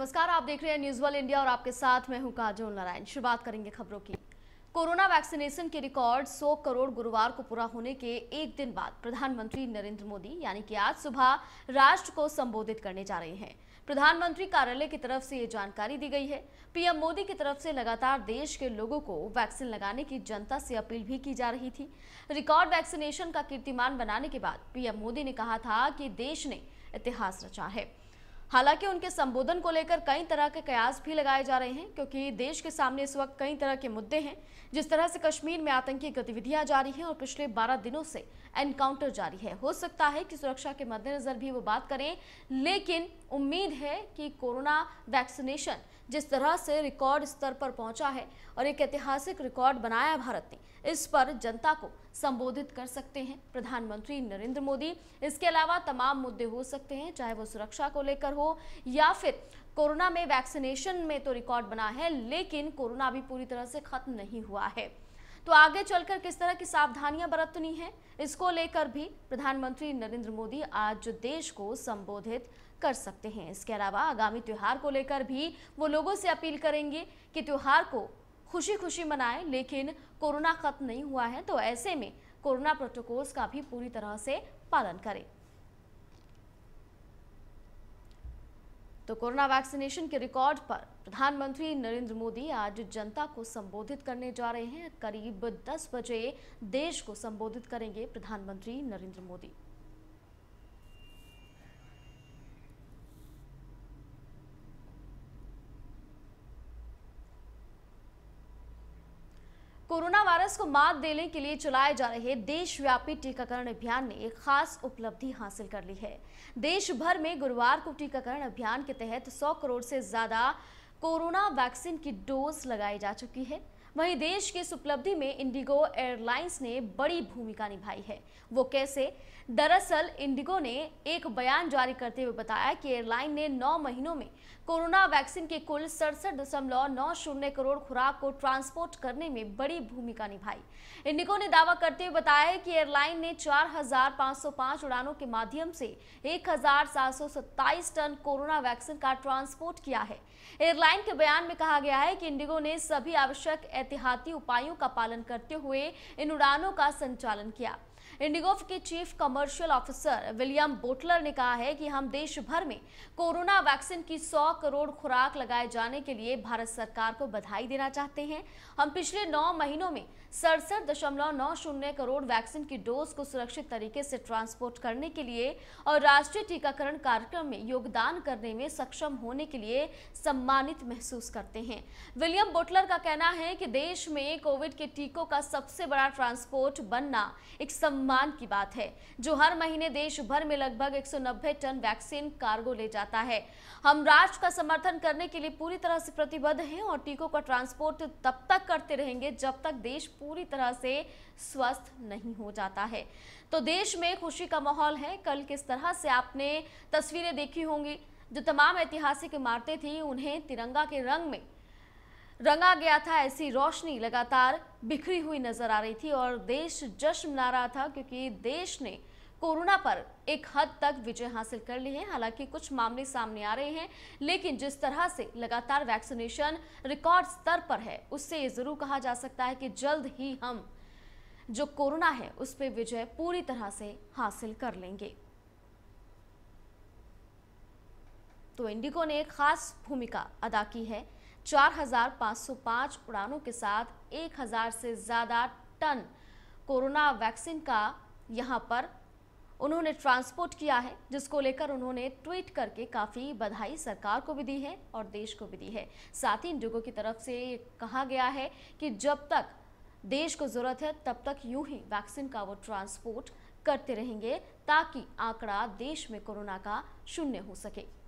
नमस्कार आप देख रहे हैं न्यूज वर्ल्ड इंडिया और आपके साथ मैं हूं काजोल नारायण शुरुआत करेंगे खबरों की कोरोना वैक्सीनेशन के रिकॉर्ड 100 करोड़ गुरुवार को पूरा होने के एक दिन बाद प्रधानमंत्री नरेंद्र मोदी यानी कि आज सुबह राष्ट्र को संबोधित करने जा रहे हैं प्रधानमंत्री कार्यालय की तरफ से ये जानकारी दी गई है पीएम मोदी की तरफ से लगातार देश के लोगों को वैक्सीन लगाने की जनता से अपील भी की जा रही थी रिकॉर्ड वैक्सीनेशन का कीर्तिमान बनाने के बाद पीएम मोदी ने कहा था कि देश ने इतिहास रचा है हालांकि उनके संबोधन को लेकर कई तरह के कयास भी लगाए जा रहे हैं क्योंकि देश के सामने इस वक्त कई तरह के मुद्दे हैं जिस तरह से कश्मीर में आतंकी गतिविधियां जारी हैं और पिछले 12 दिनों से एनकाउंटर जारी है हो सकता है कि सुरक्षा के मद्देनजर भी वो बात करें लेकिन उम्मीद है कि कोरोना वैक्सीनेशन जिस तरह से रिकॉर्ड स्तर पर पहुंचा है और एक ऐतिहासिक रिकॉर्ड बनाया भारत ने इस पर जनता को संबोधित कर सकते हैं प्रधानमंत्री नरेंद्र मोदी इसके अलावा तमाम मुद्दे हो सकते हैं चाहे वो सुरक्षा को लेकर हो या फिर कोरोना में वैक्सीनेशन में तो रिकॉर्ड बना है लेकिन कोरोना भी पूरी तरह से खत्म नहीं हुआ है तो आगे चलकर किस तरह की सावधानियां बरतनी है इसको लेकर भी प्रधानमंत्री नरेंद्र मोदी आज देश को संबोधित कर सकते हैं इसके अलावा आगामी त्यौहार को लेकर भी वो लोगों से अपील करेंगे कि त्यौहार को खुशी खुशी मनाएं लेकिन कोरोना खत्म नहीं हुआ है तो ऐसे में कोरोना प्रोटोकॉल्स का भी पूरी तरह से पालन करें तो कोरोना वैक्सीनेशन के रिकॉर्ड पर प्रधानमंत्री नरेंद्र मोदी आज जनता को संबोधित करने जा रहे हैं करीब 10 बजे देश को संबोधित करेंगे प्रधानमंत्री नरेंद्र मोदी कोरोना वायरस को मात देने के लिए चलाए जा रहे देशव्यापी टीकाकरण अभियान ने एक खास उपलब्धि हासिल कर ली है देश भर में गुरुवार को टीकाकरण अभियान के तहत 100 करोड़ से ज्यादा कोरोना वैक्सीन की डोज लगाई जा चुकी है वहीं देश की इस उपलब्धि में इंडिगो एयरलाइंस ने बड़ी भूमिका निभाई है वो कैसे दरअसल इंडिगो ने एक बयान जारी करते हुए बताया कि एयरलाइन ने 9 महीनों में कोरोना वैक्सीन के कुल सड़सठ दशमलव नौ शून्य करोड़ खुराक को ट्रांसपोर्ट करने में बड़ी भूमिका निभाई इंडिगो ने दावा करते हुए बताया है कि एयरलाइन ने 4,505 उड़ानों के माध्यम से एक टन कोरोना वैक्सीन का ट्रांसपोर्ट किया है एयरलाइन के बयान में कहा गया है कि इंडिगो ने सभी आवश्यक एहतियाती उपायों का पालन करते हुए इन उड़ानों का संचालन किया इंडिगोफ के chief commercial officer William Boulter ने कहा है कि हम देश भर में कोरोना वैक्सीन की 100 करोड़ खुराक लगाए जाने के लिए भारत सरकार को बधाई देना चाहते हैं हम पिछले नौ महीनों में सड़सठ दशमलव नौ शून्य करोड़ वैक्सीन की डोज को सुरक्षित तरीके से ट्रांसपोर्ट करने के लिए और राष्ट्रीय टीकाकरण कार्यक्रम में योगदान करने में सक्षम होने के लिए सम्मानित महसूस करते हैं विलियम बोटलर का कहना है कि देश में कोविड के टीकों का सबसे बड़ा ट्रांसपोर्ट बनना एक सम्मान सम्मान की बात है जो हर महीने देश भर में लगभग 190 टन वैक्सीन कार्गो ले जाता है हम राष्ट्र का समर्थन करने के लिए पूरी तरह से प्रतिबद्ध हैं और टीकों का ट्रांसपोर्ट तब तक करते रहेंगे जब तक देश पूरी तरह से स्वस्थ नहीं हो जाता है तो देश में खुशी का माहौल है कल किस तरह से आपने तस्वीरें देखी होंगी जो तमाम ऐतिहासिक इमारतें थी उन्हें तिरंगा के रंग में रंगा गया था ऐसी रोशनी लगातार बिखरी हुई नजर आ रही थी और देश जश्न मना रहा था क्योंकि देश ने कोरोना पर एक हद तक विजय हासिल कर ली है हालांकि कुछ मामले सामने आ रहे हैं लेकिन जिस तरह से लगातार वैक्सीनेशन रिकॉर्ड स्तर पर है उससे ये जरूर कहा जा सकता है कि जल्द ही हम जो कोरोना है उस पर विजय पूरी तरह से हासिल कर लेंगे तो इंडिगो ने एक खास भूमिका अदा की है 4,505 उड़ानों के साथ 1,000 से ज़्यादा टन कोरोना वैक्सीन का यहाँ पर उन्होंने ट्रांसपोर्ट किया है जिसको लेकर उन्होंने ट्वीट करके काफ़ी बधाई सरकार को भी दी है और देश को भी दी है साथ ही इन लोगों की तरफ से कहा गया है कि जब तक देश को ज़रूरत है तब तक यूं ही वैक्सीन का वो ट्रांसपोर्ट करते रहेंगे ताकि आंकड़ा देश में कोरोना का शून्य हो सके